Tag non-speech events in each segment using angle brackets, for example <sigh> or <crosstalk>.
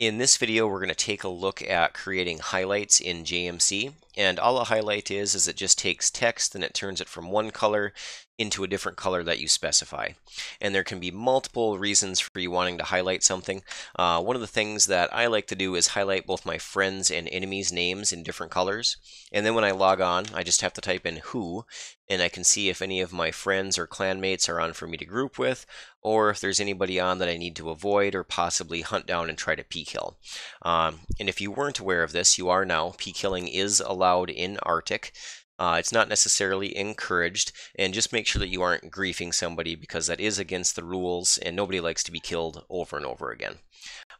In this video, we're going to take a look at creating highlights in JMC. And all a highlight is, is it just takes text and it turns it from one color into a different color that you specify. And there can be multiple reasons for you wanting to highlight something. Uh, one of the things that I like to do is highlight both my friends and enemies' names in different colors. And then when I log on, I just have to type in who, and I can see if any of my friends or clanmates are on for me to group with, or if there's anybody on that I need to avoid or possibly hunt down and try to p-kill. Um, and if you weren't aware of this, you are now. P-killing is allowed allowed in Arctic. Uh, it's not necessarily encouraged, and just make sure that you aren't griefing somebody because that is against the rules, and nobody likes to be killed over and over again.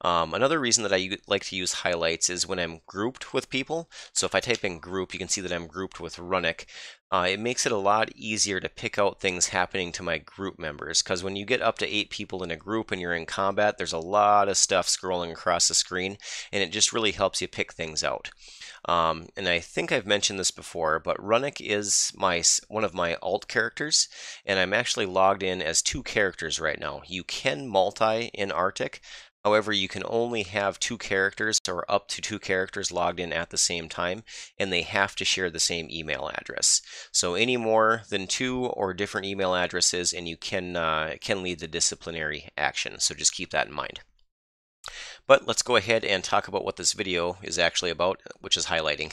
Um, another reason that I like to use highlights is when I'm grouped with people. So if I type in group, you can see that I'm grouped with Runic. Uh, it makes it a lot easier to pick out things happening to my group members because when you get up to eight people in a group and you're in combat, there's a lot of stuff scrolling across the screen and it just really helps you pick things out. Um, and I think I've mentioned this before, but Runic is my one of my alt characters, and I'm actually logged in as two characters right now. You can multi in Arctic, However, you can only have two characters or up to two characters logged in at the same time, and they have to share the same email address. So any more than two or different email addresses, and you can, uh, can lead the disciplinary action. So just keep that in mind. But let's go ahead and talk about what this video is actually about, which is highlighting.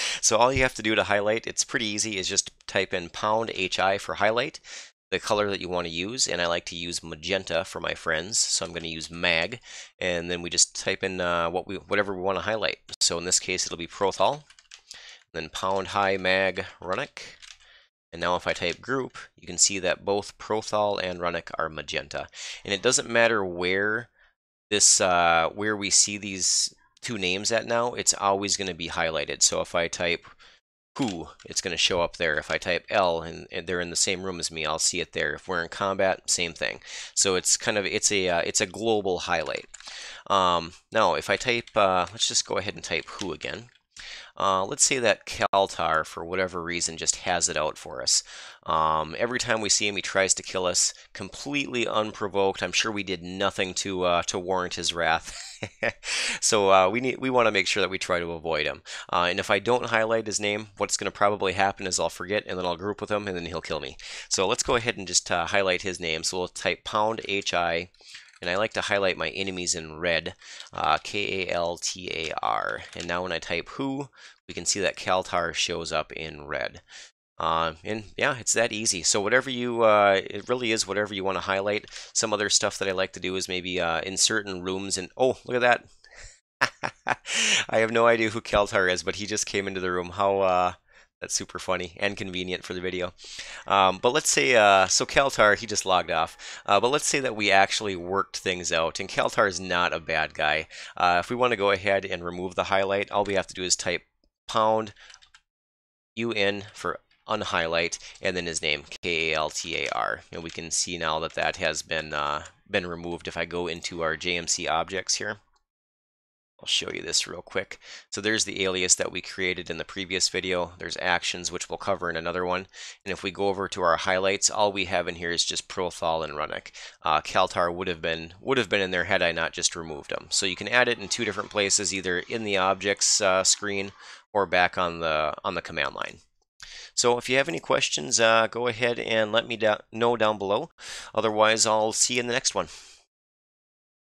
<laughs> so all you have to do to highlight, it's pretty easy, is just type in pound HI for highlight the color that you want to use, and I like to use magenta for my friends, so I'm going to use mag, and then we just type in uh, what we whatever we want to highlight. So in this case, it'll be Prothol, then pound high mag Runic, and now if I type group, you can see that both Prothol and Runic are magenta, and it doesn't matter where this uh, where we see these two names at now, it's always going to be highlighted. So if I type who, it's going to show up there. If I type L and, and, they're in the same room as me, I'll see it there. If we're in combat, same thing. So it's kind of it's a uh, it's a global highlight. Um, now, if I type, uh, let's just go ahead and type who again. Uh, let's say that Kaltar, for whatever reason, just has it out for us. Um, every time we see him, he tries to kill us completely unprovoked. I'm sure we did nothing to uh, to warrant his wrath. <laughs> so uh, we need we want to make sure that we try to avoid him. Uh, and if I don't highlight his name, what's going to probably happen is I'll forget, and then I'll group with him, and then he'll kill me. So let's go ahead and just uh, highlight his name. So we'll type pound hi and I like to highlight my enemies in red, uh, K-A-L-T-A-R. And now when I type who, we can see that Kaltar shows up in red. Uh, and yeah, it's that easy. So whatever you, uh, it really is whatever you want to highlight. Some other stuff that I like to do is maybe uh, in certain rooms and, oh, look at that. <laughs> I have no idea who Keltar is, but he just came into the room. How, uh, that's super funny and convenient for the video. Um, but let's say, uh, so Kaltar, he just logged off. Uh, but let's say that we actually worked things out, and Kaltar is not a bad guy. Uh, if we want to go ahead and remove the highlight, all we have to do is type pound un for unhighlight, and then his name, K-A-L-T-A-R. And we can see now that that has been, uh, been removed if I go into our JMC objects here. I'll show you this real quick. So there's the alias that we created in the previous video. There's actions, which we'll cover in another one. And if we go over to our highlights, all we have in here is just Prothol and Runic. Uh, Kaltar would have been would have been in there had I not just removed them. So you can add it in two different places, either in the objects uh, screen or back on the on the command line. So if you have any questions, uh, go ahead and let me know down below. Otherwise, I'll see you in the next one.